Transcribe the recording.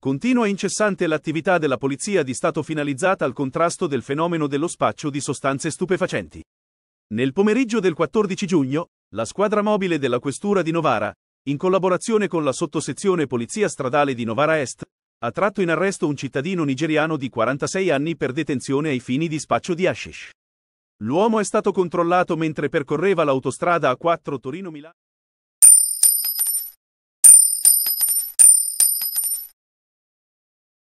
Continua incessante l'attività della Polizia di Stato finalizzata al contrasto del fenomeno dello spaccio di sostanze stupefacenti. Nel pomeriggio del 14 giugno, la squadra mobile della Questura di Novara, in collaborazione con la sottosezione Polizia Stradale di Novara Est, ha tratto in arresto un cittadino nigeriano di 46 anni per detenzione ai fini di spaccio di hashish. L'uomo è stato controllato mentre percorreva l'autostrada A4 Torino-Milano.